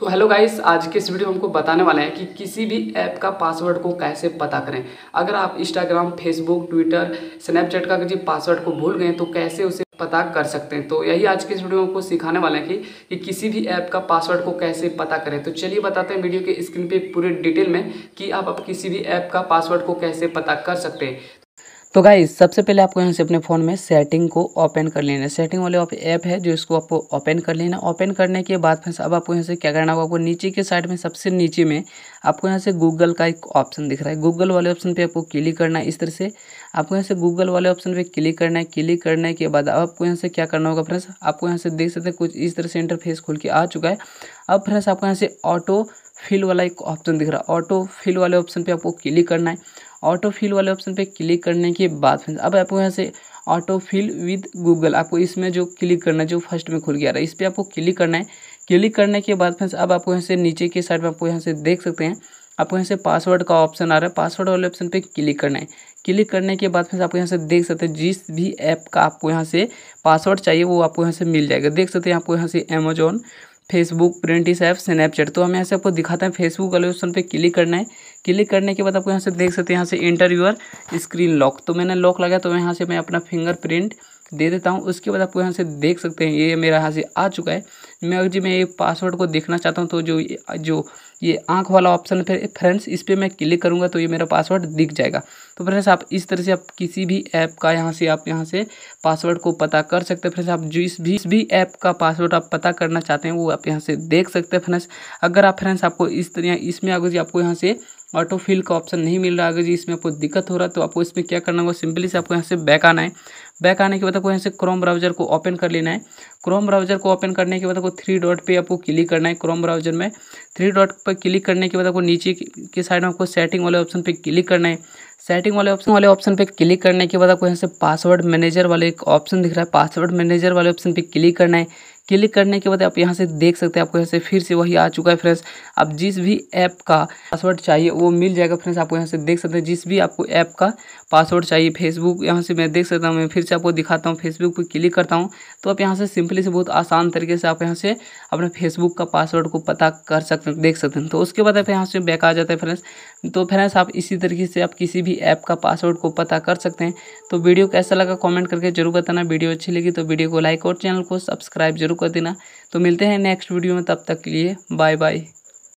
तो hello guys आज के इस वीडियो में हमको बताने वाले हैं कि किसी भी ऐप का पासवर्ड को कैसे पता करें अगर आप इंस्टाग्राम फेसबुक ट्विटर स्नैपचैट का किसी पासवर्ड को भूल गए तो कैसे उसे पता कर सकते हैं तो यही आज के इस वीडियो में हमको सिखाने वाले हैं कि, कि किसी भी ऐप का पासवर्ड को कैसे पता करें तो चलिए बताते हैं वीडियो के स्क्रीन पर पूरे डिटेल में कि आप, आप किसी भी ऐप का पासवर्ड को कैसे पता कर सकते हैं तो गाई सबसे पहले आपको यहाँ से अपने फ़ोन में सेटिंग को ओपन कर लेना है सेटिंग वाले ऐप है जो इसको आपको ओपन कर लेना ओपन करने के बाद फिर अब आपको यहाँ से क्या करना होगा आपको नीचे के साइड में सबसे नीचे में आपको यहाँ से गूगल का एक ऑप्शन दिख रहा है गूगल वाले ऑप्शन पर आपको क्लिक करना है इस तरह से आपको यहाँ से गूगल वाले ऑप्शन पर क्लिक करना है क्लिक करने के बाद अब आपको यहाँ से क्या करना होगा फ्रेंड्स आपको यहाँ से देख सकते हैं कुछ इस तरह से इंटरफेस खुल के आ चुका है अब फ्रेंड्स आपको यहाँ से ऑटो फिल वाला एक ऑप्शन दिख रहा है ऑटो फिल वाले ऑप्शन पे आपको क्लिक करना है ऑटो फिल वाले ऑप्शन पे क्लिक करने के बाद फ्रेंड्स अब आपको यहाँ से ऑटो फिल विद गूगल आपको इसमें जो क्लिक करना है जो फर्स्ट में खुल गया रहा है इस पर आपको क्लिक करना है क्लिक करने के बाद फ्रेंड्स अब आपको यहाँ से नीचे के साइड में आपको यहाँ से देख सकते हैं आपको यहाँ से पासवर्ड का ऑप्शन आ रहा है पासवर्ड वाले ऑप्शन पे क्लिक करना है क्लिक करने के बाद फिर आपको यहाँ से देख सकते हैं जिस भी ऐप का आपको यहाँ से पासवर्ड चाहिए वो आपको यहाँ से मिल जाएगा देख सकते हैं आपको यहाँ से Amazon Facebook Pinterest app Snapchat तो हम यहाँ से आपको दिखाते हैं फेसबुक वाले ऑप्शन पे क्लिक करना है क्लिक करने के बाद आपको यहाँ से देख सकते हैं यहाँ से इंटरव्यूअर स्क्रीन लॉक तो मैंने लॉक लगाया तो यहाँ से मैं अपना फिंगरप्रिंट दे देता हूँ उसके बाद आपको यहाँ से देख सकते हैं ये मेरा यहाँ से आ चुका है मैं अगर जी मैं ये पासवर्ड को देखना चाहता हूँ तो जो जो ये आँख वाला ऑप्शन है फ्रेंड्स इस पर मैं क्लिक करूँगा तो ये मेरा पासवर्ड दिख जाएगा तो फ्रेंड्स आप इस तरह से आप किसी भी ऐप का यहाँ से आप यहाँ से पासवर्ड को पता कर सकते हैं फ्रेंड्स आप जिस भी इस भी ऐप का पासवर्ड आप पता करना चाहते हैं वो आप यहाँ से देख सकते हैं फ्रेंड्स अगर आप फ्रेंड्स आपको इस तरह इसमें अगर जी आपको यहाँ से ऑटो फिल का ऑप्शन नहीं मिल रहा अगर जी इसमें आपको दिक्कत हो रहा है तो आपको इसमें क्या करना होगा सिंपली से आपको यहाँ से बैक आना है बैक आने के बाद आपको यहाँ से क्रोम ब्राउजर को ओपन कर लेना है क्रोम ब्राउजर को ओपन करने के बाद आपको थ्री डॉट पे आपको क्लिक करना है क्रोम ब्राउजर में थ्री डॉट पर क्लिक करने के बाद आपको नीचे की साइड में आपको सेटिंग वाले ऑप्शन पे क्लिक करना है सेटिंग वाले ऑप्शन वाले ऑप्शन पे क्लिक करने के बाद आपको यहाँ से पासवर्ड मैनेजर वाले एक ऑप्शन दिख रहा है पासवर्ड मैनेजर वाले ऑप्शन पे क्लिक करना है क्लिक करने के बाद आप यहाँ से देख सकते हैं आपको यहाँ से फिर से वही आ चुका है फ्रेंड्स आप जिस भी ऐप का पासवर्ड चाहिए वो मिल जाएगा फ्रेंड्स आपको यहाँ से देख सकते हैं जिस भी आपको ऐप का पासवर्ड चाहिए फेसबुक यहाँ से मैं देख सकता हूँ मैं फिर से आपको दिखाता हूँ फेसबुक पर क्लिक करता हूँ तो आप यहाँ से सिंपली से बहुत आसान तरीके से आप यहाँ से अपने फेसबुक का पासवर्ड को पता कर सकते हैं देख सकते हैं तो उसके बाद आप यहाँ से बैक आ जाता है फ्रेंड्स तो फ्रेंड्स आप इसी तरीके से आप किसी भी ऐप का पासवर्ड को पता कर सकते हैं तो वीडियो कैसा लगा कॉमेंट करके जरूर बताना वीडियो अच्छी लगी तो वीडियो को लाइक और चैनल को सब्सक्राइब जरूर कर देना तो मिलते हैं नेक्स्ट वीडियो में तब तक के लिए बाय बाय